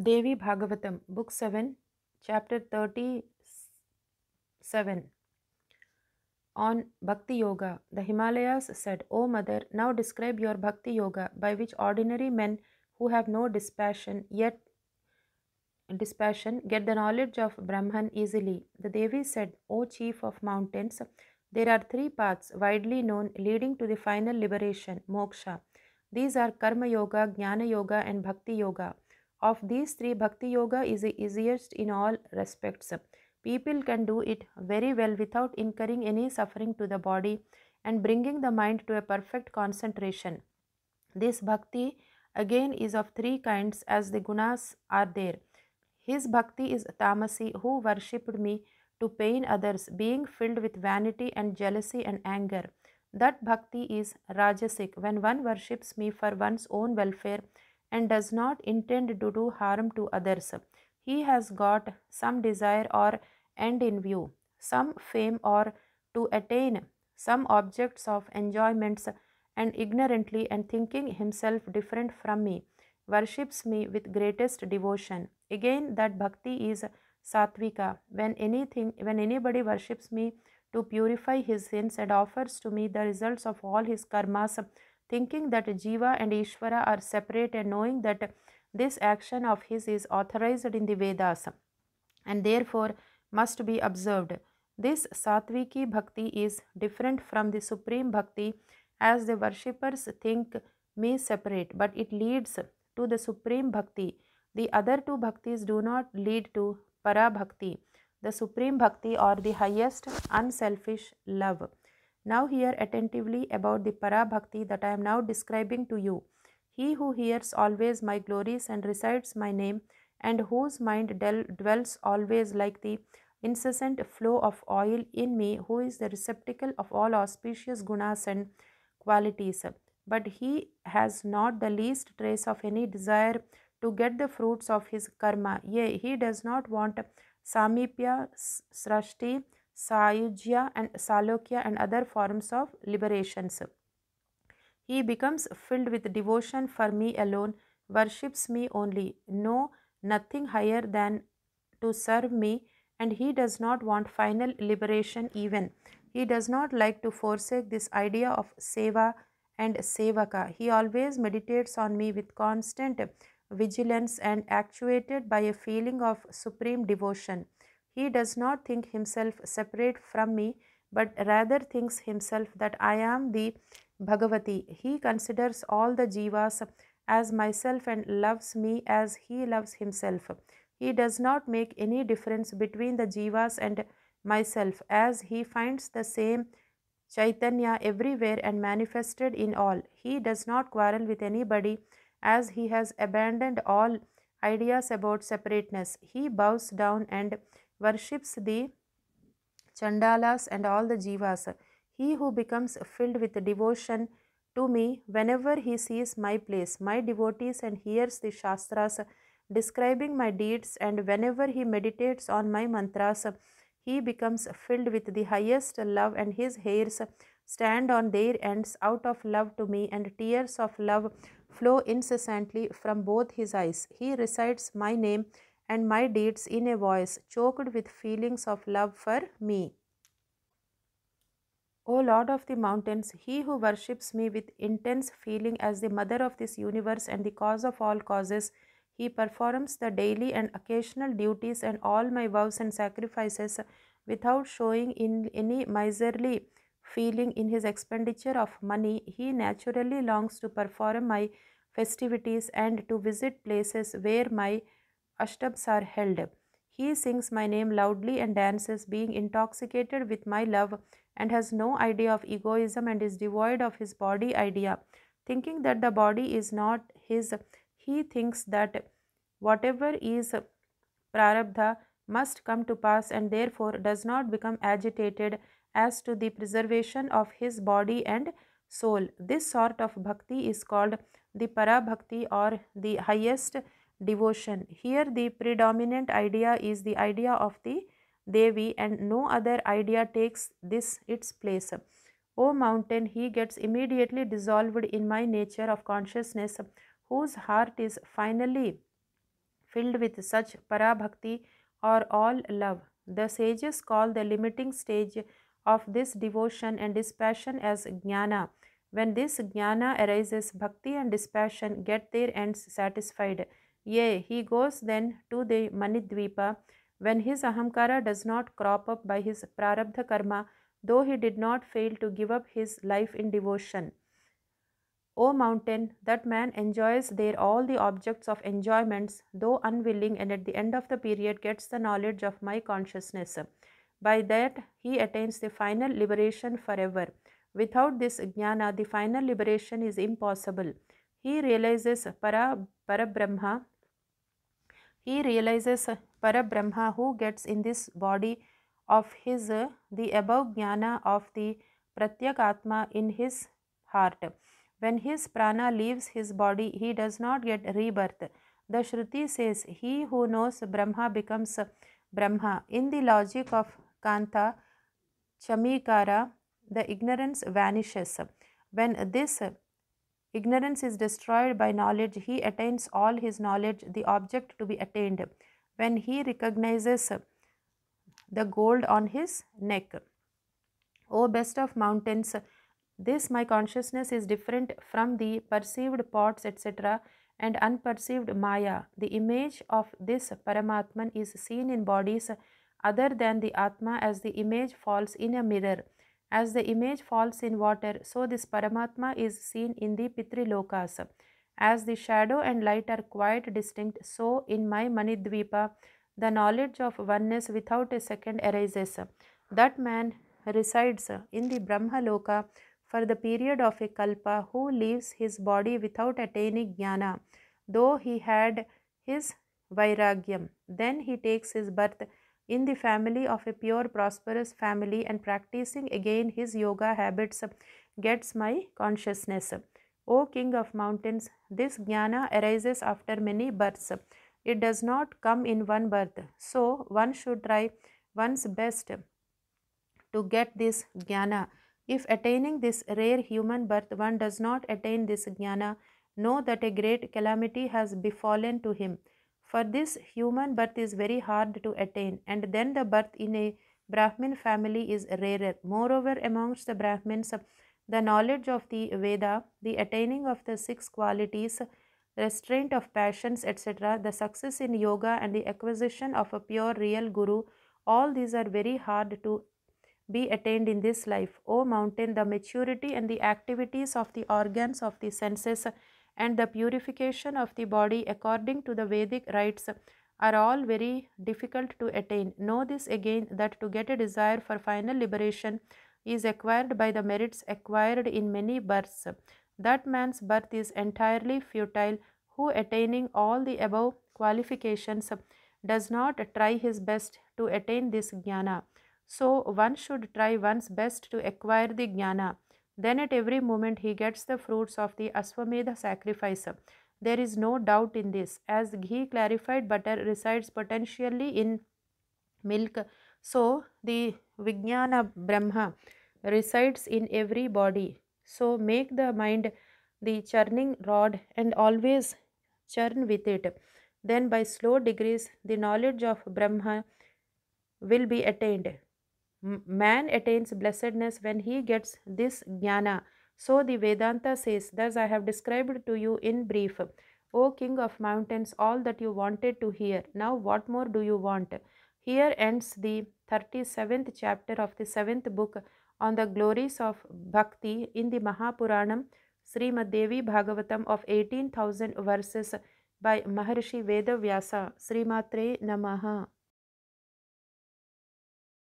Devi Bhagavatam, Book 7, Chapter 37. On Bhakti Yoga, the Himalayas said, O Mother, now describe your Bhakti Yoga by which ordinary men who have no dispassion yet dispassion get the knowledge of Brahman easily. The Devi said, O Chief of Mountains, there are three paths widely known leading to the final liberation, moksha. These are Karma Yoga, Jnana Yoga, and Bhakti Yoga. Of these three, Bhakti Yoga is the easiest in all respects. People can do it very well without incurring any suffering to the body and bringing the mind to a perfect concentration. This Bhakti again is of three kinds as the gunas are there. His Bhakti is Tamasi who worshipped me to pain others, being filled with vanity and jealousy and anger. That bhakti is rajasic when one worships me for one's own welfare and does not intend to do harm to others. He has got some desire or end in view, some fame or to attain some objects of enjoyments, and ignorantly and thinking himself different from me, worships me with greatest devotion. Again, that bhakti is sattvika. When anything, when anybody worships me to purify his sins and offers to me the results of all his karmas, thinking that Jiva and Ishvara are separate and knowing that this action of his is authorized in the Vedas and therefore must be observed. This Satviki Bhakti is different from the Supreme Bhakti as the worshippers think may separate, but it leads to the Supreme Bhakti. The other two Bhaktis do not lead to Para Bhakti, the Supreme Bhakti or the highest unselfish love. Now hear attentively about the para bhakti that I am now describing to you. He who hears always my glories and recites my name, and whose mind del- dwells always like the incessant flow of oil in me, who is the receptacle of all auspicious gunas and qualities. But he has not the least trace of any desire to get the fruits of his karma. Yea, he does not want samipya, srashti, Sayujya and Salokya and other forms of liberations. He becomes filled with devotion for me alone, worships me only, know nothing higher than to serve me, and he does not want final liberation even. He does not like to forsake this idea of seva and sevaka. He always meditates on me with constant vigilance and actuated by a feeling of supreme devotion. He does not think himself separate from me, but rather thinks himself that I am the Bhagavati. He considers all the jivas as myself and loves me as he loves himself. He does not make any difference between the jivas and myself, as he finds the same Chaitanya everywhere and manifested in all. He does not quarrel with anybody, as he has abandoned all ideas about separateness. He bows down and worships the Chandalas and all the Jivas. He who becomes filled with devotion to me whenever he sees my place, my devotees, and hears the Shastras describing my deeds, and whenever he meditates on my mantras, he becomes filled with the highest love, and his hairs stand on their ends out of love to me, and tears of love flow incessantly from both his eyes. He recites my name and my deeds in a voice choked with feelings of love for me. O Lord of the mountains, he who worships me with intense feeling as the mother of this universe and the cause of all causes, he performs the daily and occasional duties and all my vows and sacrifices without showing in any miserly feeling in his expenditure of money. He naturally longs to perform my festivities and to visit places where my Ashtabs are held. He sings my name loudly and dances, being intoxicated with my love, and has no idea of egoism and is devoid of his body idea. Thinking that the body is not his, he thinks that whatever is prarabdha must come to pass and therefore does not become agitated as to the preservation of his body and soul. This sort of bhakti is called the para bhakti or the highest devotion. Here the predominant idea is the idea of the Devi and no other idea takes this its place. O mountain, he gets immediately dissolved in my nature of consciousness, whose heart is finally filled with such parabhakti or all love. The sages call the limiting stage of this devotion and dispassion as jnana. When this jnana arises, bhakti and dispassion get their ends satisfied. Yea, he goes then to the Manidvipa when his Ahamkara does not crop up by his Prarabdha karma, though he did not fail to give up his life in devotion. O mountain, that man enjoys there all the objects of enjoyments, though unwilling, and at the end of the period gets the knowledge of my consciousness. By that he attains the final liberation forever. Without this jnana, the final liberation is impossible. He realizes para, Parabrahma he realizes Parabrahma who gets in this body of his the above jnana of the Pratyakatma in his heart. When his prana leaves his body, he does not get rebirth. The Shruti says, He who knows Brahma becomes Brahma. In the logic of Kanta Chamikara, the ignorance vanishes. When this Ignorance is destroyed by knowledge. He attains all his knowledge, the object to be attained, when he recognizes the gold on his neck. O best of mountains, this my consciousness is different from the perceived parts, etc., and unperceived Maya. The image of this Paramatman is seen in bodies other than the Atma as the image falls in a mirror. As the image falls in water, so this Paramatma is seen in the Pitrilokas. As the shadow and light are quite distinct, so in my Manidvipa, the knowledge of oneness without a second arises. That man resides in the Brahma Loka for the period of a kalpa who leaves his body without attaining jnana, though he had his vairagyam. Then he takes his birth in the family of a pure prosperous family and practicing again his yoga habits gets my consciousness. O King of mountains, this jnana arises after many births. It does not come in one birth. So one should try one's best to get this jnana. If attaining this rare human birth one does not attain this jnana, know that a great calamity has befallen to him. For this, human birth is very hard to attain, and then the birth in a Brahmin family is rarer. Moreover, amongst the Brahmins, the knowledge of the Veda, the attaining of the six qualities, restraint of passions, etc., the success in yoga, and the acquisition of a pure real guru, all these are very hard to be attained in this life. O mountain, the maturity and the activities of the organs of the senses and the purification of the body according to the Vedic rites are all very difficult to attain. Know this again that to get a desire for final liberation is acquired by the merits acquired in many births. That man's birth is entirely futile who attaining all the above qualifications does not try his best to attain this jnana. So one should try one's best to acquire the jnana. Then at every moment he gets the fruits of the Aswamedha sacrifice. There is no doubt in this. As ghee clarified butter resides potentially in milk, so the Vijnana Brahma resides in every body. So make the mind the churning rod and always churn with it. Then by slow degrees the knowledge of Brahma will be attained man attains blessedness when he gets this jnana. So the Vedanta says, Thus I have described to you in brief. O king of mountains, all that you wanted to hear. Now what more do you want? Here ends the 37th chapter of the 7th book on the glories of bhakti in the Mahapuranam Srimad Devi Bhagavatam of 18,000 verses by Maharishi Vedavyasa. Srimatrey Namaha.